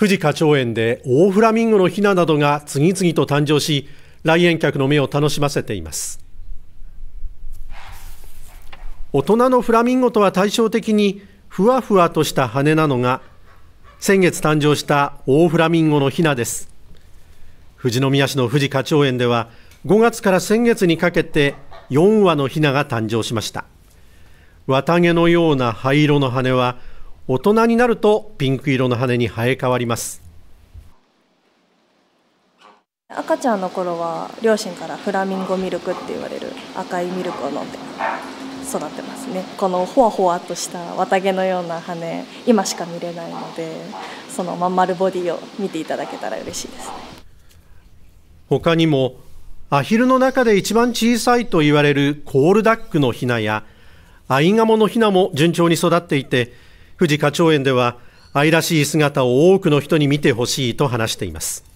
富士花鳥園でオオフラミンゴのひななどが次々と誕生し来園客の目を楽しませています大人のフラミンゴとは対照的にふわふわとした羽なのが先月誕生したオオフラミンゴのひなです富士宮市の富士花鳥園では5月から先月にかけて4羽のヒナが誕生しました綿毛のような灰色の羽は大人になるとピンク色の羽に生え変わります赤ちゃんの頃は両親からフラミンゴミルクって言われる赤いミルクを飲んで育ってますねこのほわほわとした綿毛のような羽今しか見れないのでそのまん丸ボディを見ていただけたら嬉しいですね他にもアヒルの中で一番小さいと言われるコールダックのヒナやアインガモのヒナも順調に育っていて富士花鳥園では愛らしい姿を多くの人に見てほしいと話しています